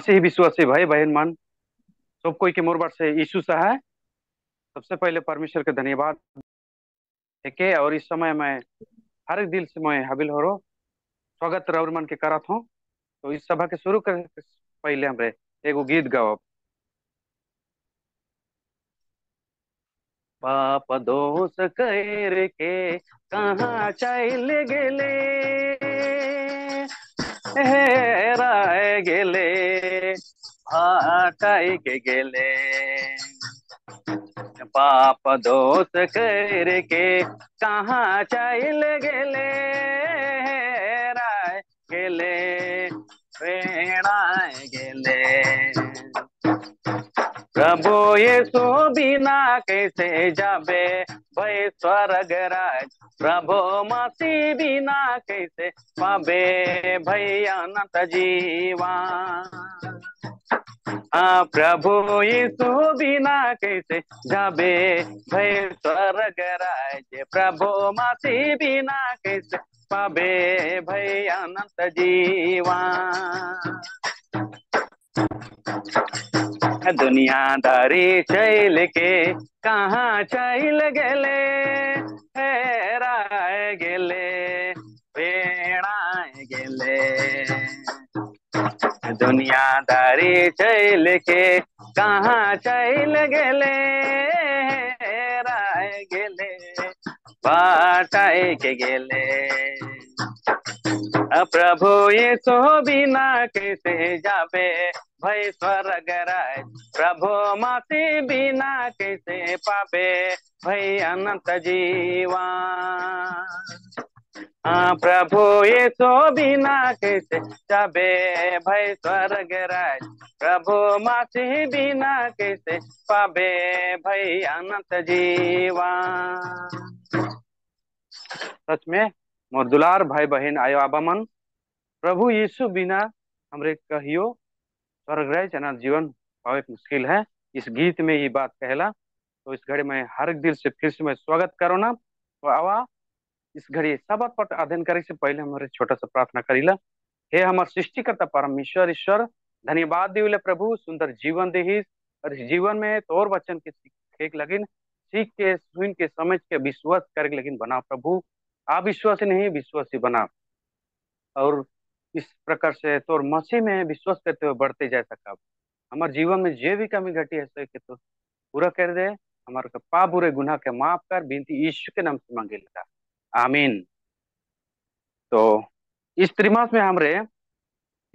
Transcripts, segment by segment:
मसीह विश्वासी भाई बहन मन सब कोई के मोर बार से यीशु सा है सबसे पहले परमेश्वर के धन्यवाद ठीक और इस समय मैं हर एक दिल से मैं हबिल हो रो स्वागत रउर मन के करा था तो इस सभा के शुरू कर पहले हमरे एक गीत गाओ पाप दोष कर के कहाँ चल गेले हेरा गेले के गेले पाप दोष करके कहाँ चल गेले हेरा गेले प्रेरणा गेले प्रभु ये सो बिना कैसे जाबे भय स्वर्ग राज प्रभु मसी बिना कैसे पाबे भय अनंत जीवा आ प्रभु सो बिना कैसे जाबे भय स्वर्ग राज प्रभु मसी बिना कैसे पाबे भय अनंत जीवा दुनियादारी चल के कहाँ चैल गेले हेराय गेले वेणाय गेले दुनियादारी चल के कहाँ चल गेले हेरा गले बाटाय के गेले प्रभु ये भी बिना कैसे जावे भय स्वर्ग राय प्रभु मासी बिना कैसे पावे भय अनंत जीवा आ प्रभु ये सो बिना कैसे जाबे भय स्वर्ग राज प्रभु मासी बिना कैसे पाबे भय अनंत जीवा सच में मोर दुलार भाई बहन आयो आबामन प्रभु यीशु बिना हमरे कहियो स्वर्ग रह चना जीवन बहुत मुश्किल है इस गीत में ये बात कहला तो इस घड़ी में हर दिल से फिर से मैं स्वागत करो ना तो आवा इस घड़ी सबक पट अध्ययन करे से पहले हमारे छोटा सा प्रार्थना करी ला हे हमार सृष्टिकर्ता परमेश्वर ईश्वर धन्यवाद दिवले प्रभु सुंदर जीवन देहिस और इस जीवन में तोर वचन के सीख लगिन सीख के सुन के समझ के विश्वास करे लगिन बना प्रभु अविश्वासी नहीं विश्वासी बना और इस प्रकार से तोर मसीह में विश्वास करते हुए बढ़ते जा सका हमारे जीवन में जो भी कमी घटी है सो के तो पूरा कर दे हमारे पाप बुरे गुनाह के माफ कर बिनती ईश्व के नाम से मांगे लगा आमीन तो इस त्रिमास में हमरे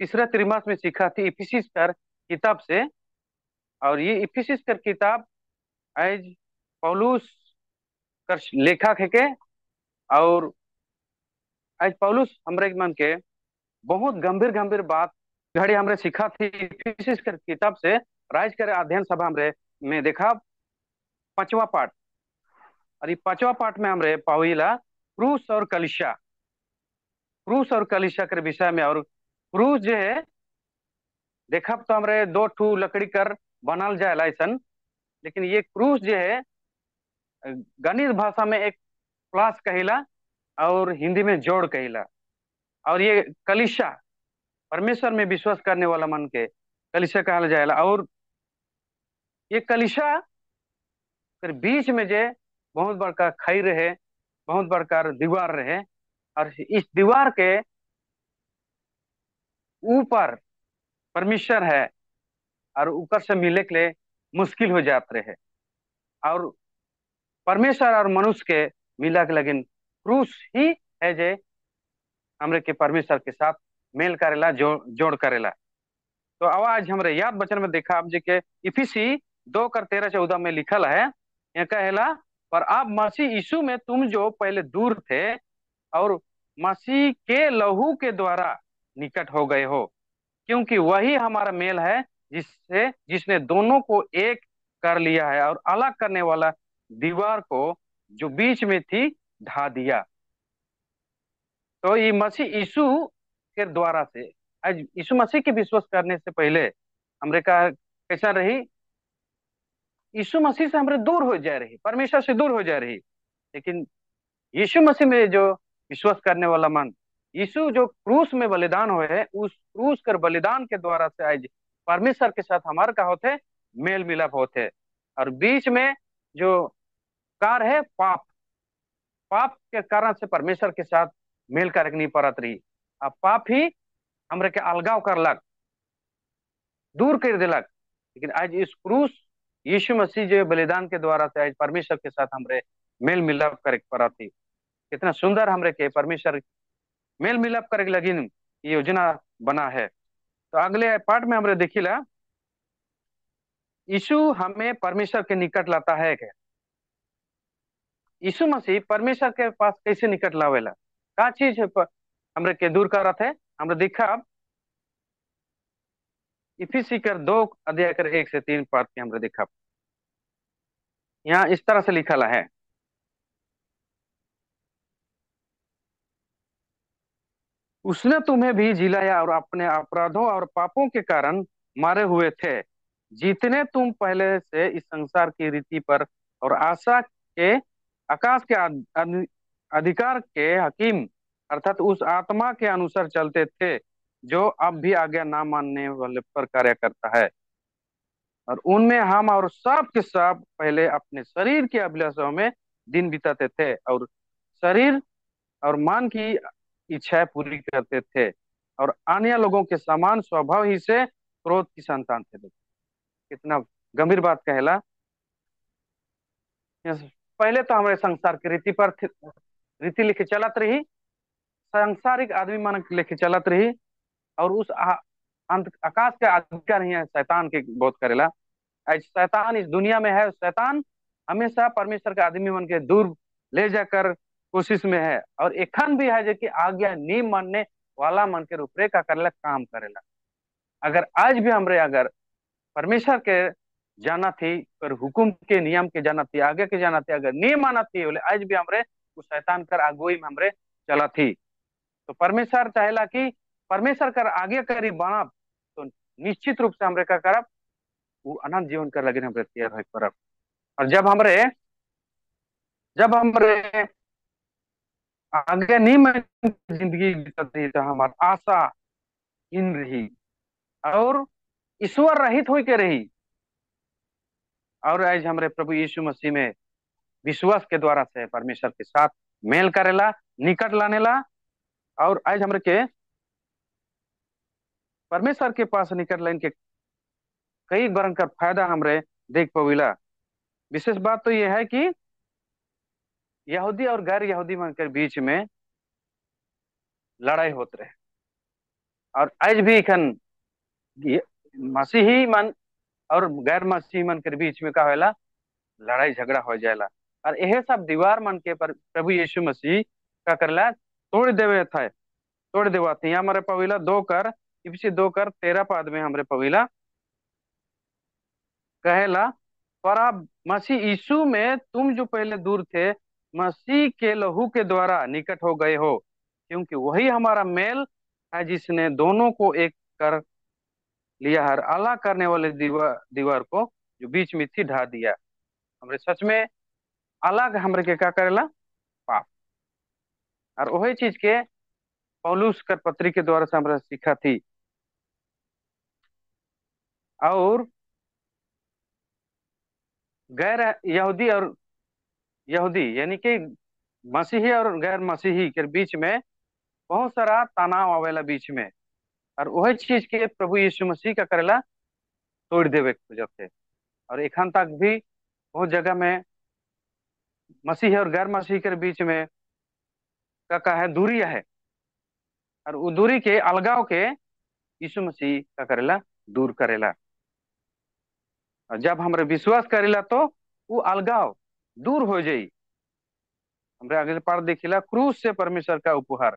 तीसरा त्रिमास में सीखा थी इफिसिस कर किताब से और ये इफिसिस कर किताब आज पौलूस कर लेखक है के और आज पौलुस हमरे मन के बहुत गंभीर गंभीर बात घड़ी हमरे सीखा थी विशेष कर किताब से राज कर अध्ययन सभा हमरे में देखा पांचवा पाठ और पांचवा पाठ में हमरे पाविला क्रूस और कलिशा क्रूस और कलिशा के विषय में और क्रूस जो है देखा तो हमरे दो ठू लकड़ी कर बनाल जाए लाइसन लेकिन ये क्रूस जो है गणित भाषा में एक प्लस कहिला और हिंदी में जोड़ कहिला और ये कलिशा परमेश्वर में विश्वास करने वाला मन के कलिशा कहा जाएला और ये कलिशा फिर बीच में जे बहुत बड़का खई रहे बहुत बड़का दीवार रहे और इस दीवार के ऊपर परमेश्वर है और ऊपर से मिले के लिए मुश्किल हो जाते रहे और परमेश्वर और मनुष्य के we लेकिन क्रूस ही है जे हमरे के परमेश्वर के साथ मेल करेला जो जोड़ करेला तो आवाज हमरे याद बचन में देखा आप जी के इफिसी दो कर तेरह चौदह में लिखल है यह कहला पर आप मसीह यीशु में तुम जो पहले दूर थे और मसीह के लहू के द्वारा निकट हो गए हो क्योंकि वही हमारा मेल है जिससे जिसने दोनों को एक कर लिया है और अलग करने वाला दीवार को जो बीच में थी ढा दिया तो ये मसीह यीशु के द्वारा से यीशु मसीह के विश्वास करने से पहले हमरे का कैसा रही यीशु मसीह से हमरे दूर हो जा रही परमेश्वर से दूर हो जा रही लेकिन यीशु मसीह में जो विश्वास करने वाला मन यीशु जो क्रूस में बलिदान हुए उस क्रूस कर बलिदान के द्वारा से आज परमेश्वर के साथ हमारे का होते मेल मिलाप होते और बीच में जो कार है पाप पाप के कारण से परमेश्वर के साथ मेल कर नहीं पड़त रही अब पाप ही हमरे के अलगाव लग दूर कर दिलक लेकिन आज इस क्रूस यीशु मसीह जो बलिदान के द्वारा से आज परमेश्वर के साथ हमरे मेल मिलाप करे थी कितना सुंदर हमरे के परमेश्वर मेल मिलाप करे लगी योजना बना है तो अगले पार्ट में हमरे ला यीशु हमें परमेश्वर के निकट लाता है क्या यीशु मसीह परमेश्वर के पास कैसे निकट लावेला का चीज हमरे के दूर करत है हमरा दिखा इफिसी कर दो अध्याय कर एक से तीन पाठ के हमरे देखा यहाँ इस तरह से लिखा ला है उसने तुम्हें भी जिलाया और अपने अपराधों और पापों के कारण मारे हुए थे जितने तुम पहले से इस संसार की रीति पर और आशा के आकाश के अधिकार के हकीम अर्थात उस आत्मा के अनुसार चलते थे जो अब भी आज्ञा ना मानने वाले पर कार्य करता है और उनमें हम और सब के सब पहले अपने शरीर के अभिलाषाओं में दिन बिताते थे और शरीर और मन की इच्छाएं पूरी करते थे और अन्य लोगों के समान स्वभाव ही से क्रोध की संतान थे कितना गंभीर बात कहला पहले तो हमारे संसार के रीति पर रीति लेके चलत रही सांसारिक आदमी मन लेके चलत रही और उस अंत आकाश के अधिकार ही है शैतान के बोध करेला शैतान इस दुनिया में है शैतान हमेशा परमेश्वर के आदमी मन के दूर ले जाकर कोशिश में है और एखन भी है जो कि आज्ञा नी मानने वाला मन के रूपरेखा करेला काम करेला अगर आज भी हमरे अगर परमेश्वर के जाना थी पर हुकुम के नियम के जाना थी आगे के जाना थी अगर नहीं माना थी बोले आज भी हमरे उस शैतान कर आगोई में हमरे चला थी तो परमेश्वर चाहेला कि परमेश्वर कर आगे करी बनब तो निश्चित रूप से हमरे का कर वो अनंत जीवन कर लगे हमरे तैयार है पर और जब हमरे जब हमरे आगे नहीं मैं जिंदगी बीतती तो हमारा आशा इन रही और ईश्वर रहित हो के रही और आज हमारे प्रभु यीशु मसीह में विश्वास के द्वारा से परमेश्वर के साथ मेल करेला निकट ला और आज हमारे के परमेश्वर के पास निकट लाइन के कई भयंकर फायदा हमरे देख पविला विशेष बात तो यह है कि यहूदी और गैर यहूदी मन के बीच में लड़ाई होते रहे और आज भी इखन मसीही मन और गैर मन के बीच में का होला लड़ाई झगड़ा हो जाएला और यह सब दीवार मन के पर प्रभु यीशु मसीह का ला तोड़ देवे थे तोड़ देवा थे हमारे पविला दो कर इसी दो कर तेरा पद में हमारे पवीला कहेला पर आप मसीह यीशु में तुम जो पहले दूर थे मसीह के लहू के द्वारा निकट हो गए हो क्योंकि वही हमारा मेल है जिसने दोनों को एक कर लिया हर अल्लाह करने वाले दीवार दीवार को जो बीच में थी ढा दिया हमरे सच में अलग हमरे के का करेला पाप और वही चीज के पौलुस कर पत्री के द्वारा से हमारा सीखा थी और गैर यहूदी और यहूदी यानी कि मसीही और गैर मसीही के बीच में बहुत सारा तनाव आवेला बीच में और वही चीज के प्रभु यीशु मसीह का करेला तोड़ देवे खोजब थे और एखन तक भी बहुत जगह में मसीह और गैर मसीह के बीच में का का है दूरी है और वो दूरी के अलगाव के यीशु मसीह का करेला दूर करेला और जब हमारे विश्वास करेला तो वो अलगाव दूर हो जाए हमारे अगले पार देखेला क्रूस से परमेश्वर का उपहार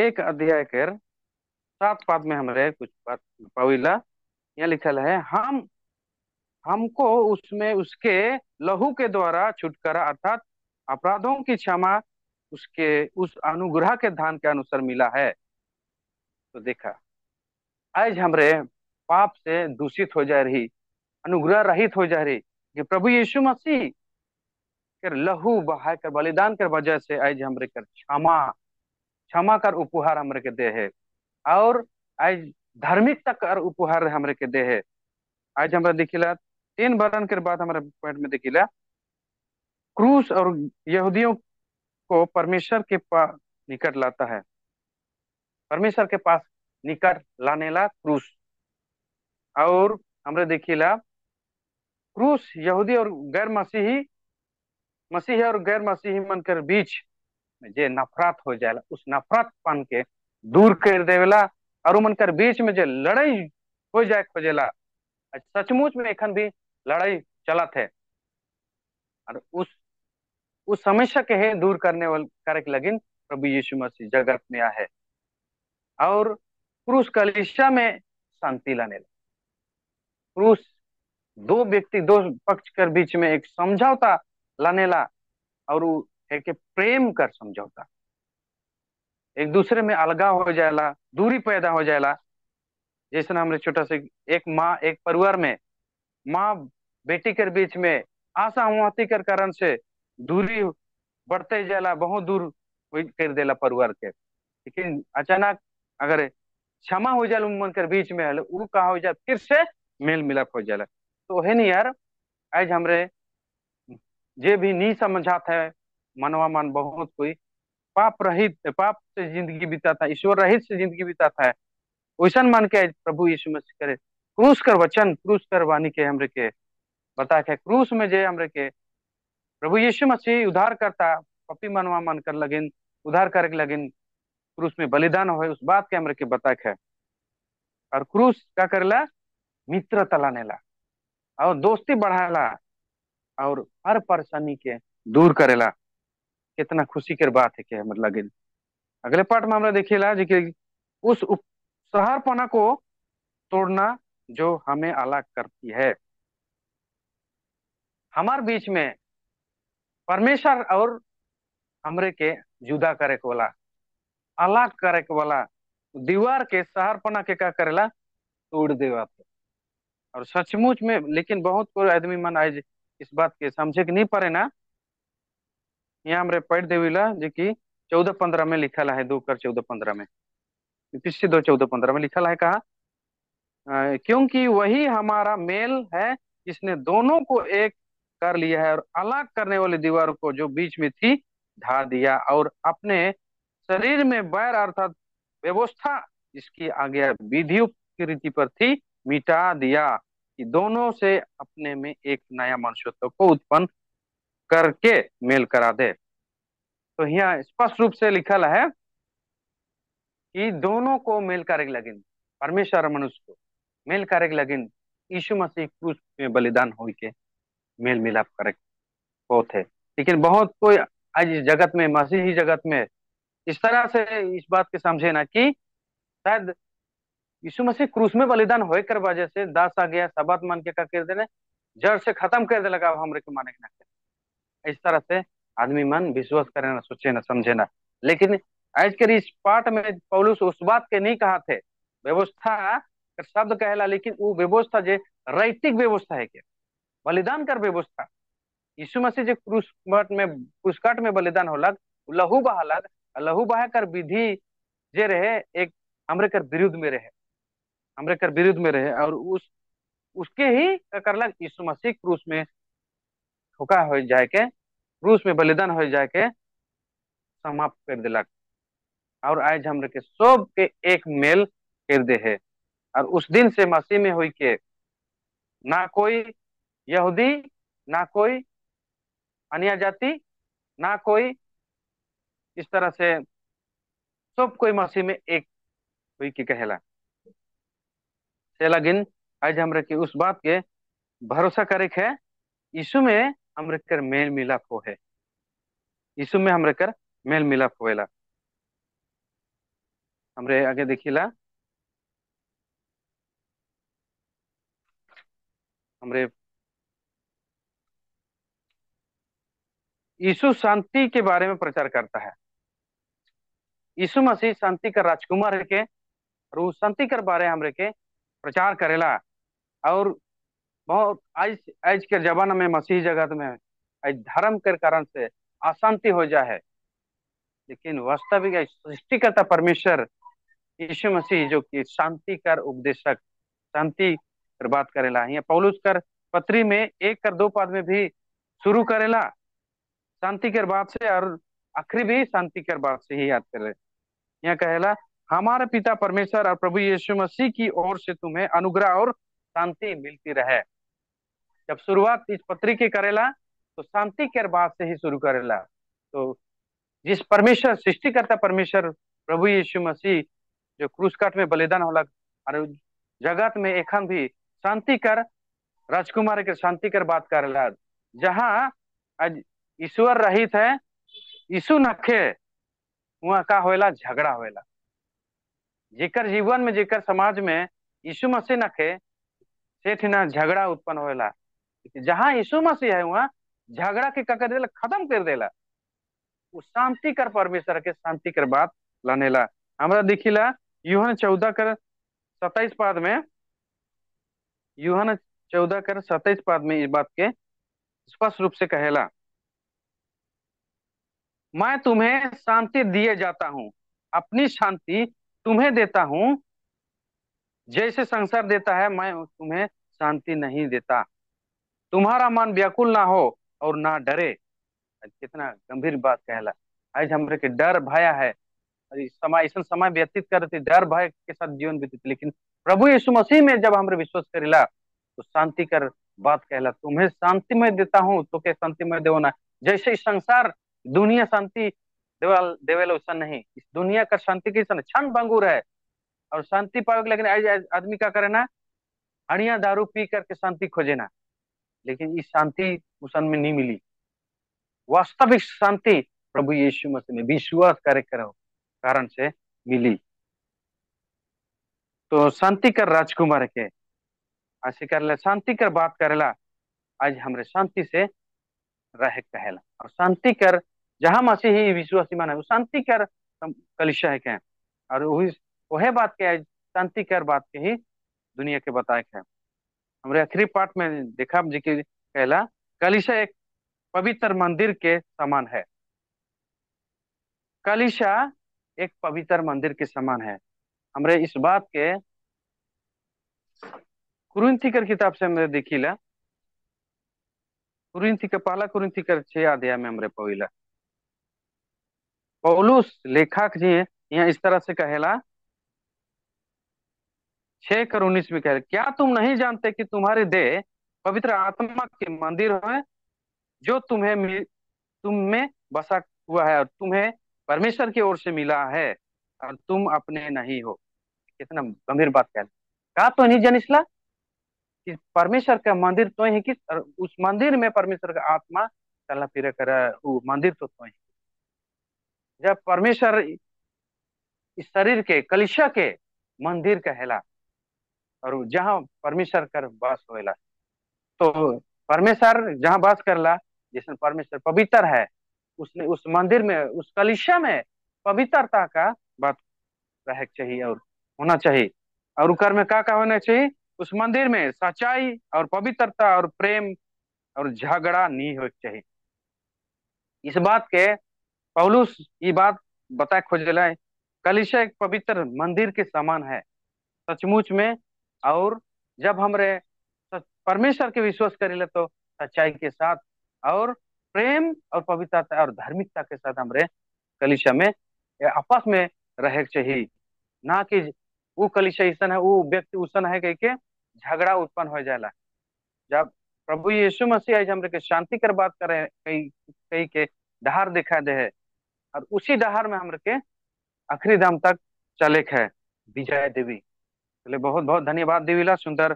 एक अध्याय कर सात पद में हमारे कुछ बात पविला यहाँ लिखल है हम हमको उसमें उसके लहू के द्वारा छुटकारा अर्थात अपराधों की क्षमा उसके उस अनुग्रह के धान के अनुसार मिला है तो देखा आज हमरे पाप से दूषित हो जा रही अनुग्रह रहित हो जा रही कि प्रभु यीशु मसीह कर लहू बहा कर बलिदान कर वजह से आज हमरे कर क्षमा क्षमा कर उपहार हमरे के दे है और आज धार्मिकता कर उपहार हमरे के दे है आज हमरा देखिला तीन वर्णन के बाद हमारे पॉइंट में देखिला क्रूस और यहूदियों को परमेश्वर के पास निकट लाता है परमेश्वर के पास निकट लाने ला क्रूस और हमरे देखिला क्रूस यहूदी और गैर मसीही मसीही और गैर मसीही मन कर बीच में जो नफरत हो जाए उस नफरत पन के दूर कर देवेला और उमन कर बीच में जो लड़ाई हो जाए खोजेला सचमुच में एखन भी लड़ाई चलत है और उस उस समस्या के है दूर करने वाले करे के लगिन प्रभु यीशु मसीह जगत में आ है और पुरुष कलिशा में शांति लाने लगे पुरुष दो व्यक्ति दो पक्ष के बीच में एक समझौता लाने ला और करके प्रेम कर समझौता एक दूसरे में अलगा हो जाला दूरी पैदा हो जाएला जैसे हमारे छोटा से एक माँ एक परिवार में माँ बेटी के बीच में आशा हुआती के कारण से दूरी बढ़ते जाला बहुत दूर कर देला परिवार के लेकिन अचानक अगर क्षमा हो जाए मन के बीच में वो कहा हो जाए फिर से मेल मिलाप हो जाए तो है नहीं यार आज हमरे जे भी नहीं समझाते मनवा मन बहुत कोई पाप रहित पाप से जिंदगी बीता था ईश्वर रहित से जिंदगी बीता है वैसा मन के प्रभु यीशु मसीह करे क्रूस कर वचन क्रूस कर वाणी के हमरे के बता के क्रूस में जे हमरे के प्रभु यीशु मसीह उधार करता पपी मनवा मन कर लगिन उधार करे लगिन क्रूस में बलिदान हो उस बात के हमरे के बता के और क्रूस का ला मित्र तलाने ला और दोस्ती बढ़ाला और हर परेशानी के दूर करेला कितना खुशी के बात है के मतलब अगले पार्ट में हमरा देखेला ला जी उस उपहारपना को तोड़ना जो हमें अलग करती है हमारे बीच में परमेश्वर और हमरे के जुदा करे के वाला अलग करे के वाला दीवार के सहारपना के क्या करेला तोड़ देवा और सचमुच में लेकिन बहुत कोई आदमी मन आज इस बात के समझे के नहीं पड़े ना यहाँ हमारे पढ़ ला जो की चौदह पंद्रह में लिखल है दो कर चौदह पंद्रह में पिछले दो चौदह पंद्रह में ला है कहा क्योंकि वही हमारा मेल है जिसने दोनों को एक कर लिया है और अलग करने वाली दीवार को जो बीच में थी ढा दिया और अपने शरीर में बैर अर्थात व्यवस्था जिसकी आज्ञा विधियों की रीति पर थी मिटा दिया कि दोनों से अपने में एक नया मनुष्यत्व को उत्पन्न करके मेल करा दे तो यहाँ स्पष्ट रूप से लिखल है कि दोनों को मेल करे लगिन परमेश्वर मनुष्य को मेल करे लगिन यीशु मसीह क्रूस में बलिदान के मेल मिलाप करे को थे लेकिन बहुत कोई आज इस जगत में मसीही जगत में इस तरह से इस बात के समझे ना कि शायद यीशु मसीह क्रूस में बलिदान होकर वजह से दास आ गया सबात मान के का कर देने जड़ से खत्म कर दे लगा हमरे के माने के ना इस तरह से आदमी मन विश्वास करे ना सोचे ना समझे ना लेकिन आज के इस पाठ में पौलुस उस बात के नहीं कहा थे व्यवस्था शब्द कहला लेकिन वो व्यवस्था जो रैतिक व्यवस्था है क्या बलिदान कर व्यवस्था यीशु मसीह जो क्रूस में क्रूसकट में बलिदान होलक लहू बहालक लहू बहा कर विधि जे रहे एक हमरे कर विरुद्ध में रहे हमरे कर विरुद्ध में रहे और उस उसके ही लग यीशु मसीह क्रूस में ठोका हो जाए के रूस में बलिदान हो जाए के समाप्त कर दिलक और आज हम के सब के एक मेल कर दे है और उस दिन से मसीह में हुई के ना कोई यहूदी ना कोई अन्य जाति ना कोई इस तरह से सब कोई मसीह में एक हुई की कहला से लगिन आज हमरे की उस बात के भरोसा करे है यीशु में हमरकर मेल मिलाप हो है यीशु में हमरकर मेल मिलाप होएला हमरे आगे देखिला हमरे यीशु शांति के बारे में प्रचार करता है यीशु मसीह शांति का राजकुमार है के और शांति कर बारे हमरे के प्रचार करेला और बहुत आज आज के जमाना में मसीह जगत में आज धर्म के कारण से अशांति हो जा है लेकिन वास्तविक सृष्टिकर्ता परमेश्वर यीशु मसीह जो कि शांति कर उपदेशक शांति कर बात करेला यहाँ पौलुस कर पत्री में एक कर दो पद में भी शुरू करेला शांति कर बात से और आखिरी भी शांति कर बात से ही याद करे यहाँ कहेला हमारे पिता परमेश्वर और प्रभु यीशु मसीह की ओर से तुम्हें अनुग्रह और शांति मिलती रहे जब शुरुआत इस पत्री की करेला तो शांति के बात से ही शुरू करेला तो जिस परमेश्वर सृष्टिकर्ता परमेश्वर प्रभु यीशु मसीह जो क्रूस काट में बलिदान होलक और जगत में एखन भी शांति कर राजकुमार के शांति कर बात करेला जहाँ आज ईश्वर रहित है यीशु नखे वहाँ का होला झगड़ा होला जेकर जीवन में जेकर समाज में यीशु मसीह नखे से ना झगड़ा उत्पन्न होला जहां यीशु मसीह है वहां झगड़ा के ककर कर देला खत्म कर देला वो शांति कर परमेश्वर के शांति कर बात लानेला हमरा देखिला यूहन चौदह कर सताइस पाद में यूहन चौदह कर सताइस पाद में इस बात के स्पष्ट रूप से कहेला मैं तुम्हें शांति दिए जाता हूँ अपनी शांति तुम्हें देता हूँ जैसे संसार देता है मैं तुम्हें शांति नहीं देता तुम्हारा मन व्याकुल ना हो और ना डरे कितना गंभीर बात कहला आज हमरे के डर भया है समय ऐसा समय व्यतीत करते डर भय के साथ जीवन व्यतीत लेकिन प्रभु यीशु मसीह में जब हमरे विश्वास करेला तो शांति कर बात कहला तुम्हें शांति में देता हूँ तो क्या शांति में देवना जैसे संसार दुनिया शांति देवल देवेल वैसा नहीं इस दुनिया का शांति कैसा क्षण भंगुर है और शांति पावे लेकिन आज आदमी क्या करे ना अड़िया दारू पी करके शांति खोजे ना लेकिन ये शांति मुसलमान में नहीं मिली वास्तविक शांति प्रभु यीशु मसीह में विश्वास कार्यक्रम कारण से मिली तो शांति कर राजकुमार के ऐसे कर शांति कर बात करेला आज हमरे शांति से रह कहेला और शांति कर जहां मसीह ही विश्वासी माना शांति कर कलिश है के और वही वह बात के आज शांति कर बात के ही दुनिया के बताए के हमारे आखिरी पाठ में देखा जी की कहला कलिशा एक पवित्र मंदिर के समान है कलिशा एक पवित्र मंदिर के समान है हमरे इस बात के कुरिंथी कर किताब से हमने देखी ला कुरिंथी पहला कुरिंथी कर अध्याय में हमरे पविला पौलुस लेखक जी यहाँ इस तरह से कहेला छह कर उन्नीस में कह रहे क्या तुम नहीं जानते कि तुम्हारे देह पवित्र आत्मा के मंदिर है जो तुम्हें तुम में बसा हुआ है और तुम्हें परमेश्वर की ओर से मिला है और तुम अपने नहीं हो कितना गंभीर बात कह कहा तो नहीं जनिसला कि परमेश्वर का मंदिर तो है किस और उस मंदिर में परमेश्वर का आत्मा चलना फिर कर मंदिर तो तो है जब परमेश्वर इस शरीर के कलिशा के मंदिर कहला और जहाँ परमेश्वर कर वास हो तो परमेश्वर जहाँ वास करला जिसमें परमेश्वर पवित्र है उसने उस मंदिर में उस कलिशा में पवित्रता का बात रह चाहिए और होना चाहिए और कर में का का होना चाहिए उस मंदिर में सच्चाई और पवित्रता और प्रेम और झगड़ा नहीं हो चाहिए इस बात के पौलुस ये बात बताए खोजला कलिशा एक पवित्र मंदिर के समान है सचमुच में और जब हमरे परमेश्वर के विश्वास करे तो सच्चाई के साथ और प्रेम और पवित्रता और धार्मिकता के साथ हमरे कलिशा में आपस में रह चाहिए ना कि वो कलिशा ऐसा है वो व्यक्ति ऊसन है कह के झगड़ा उत्पन्न हो जाए जब प्रभु यीशु मसीह आज हमरे के शांति कर बात करे कई कई के डहार दिखा दे है और उसी डहार में हमरे के आखिरी दाम तक चले है विजय देवी चलिए बहुत बहुत धन्यवाद देवीला सुंदर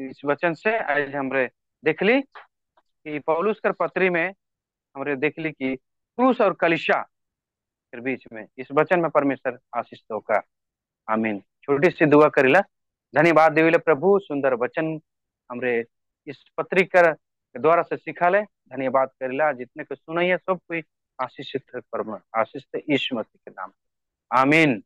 इस वचन से आज हमरे देख ली कि पौलुस कर पत्री में हमरे देख ली कि क्रूस और कलिशा के बीच में इस वचन में परमेश्वर आशीष दो का आमीन छोटी सी दुआ ला धन्यवाद देवीला प्रभु सुंदर वचन हमरे इस पत्री कर द्वारा से सीखा ले धन्यवाद करिला जितने को सुनाइए सब कोई आशीषित आशीष ईश्वर के नाम आमीन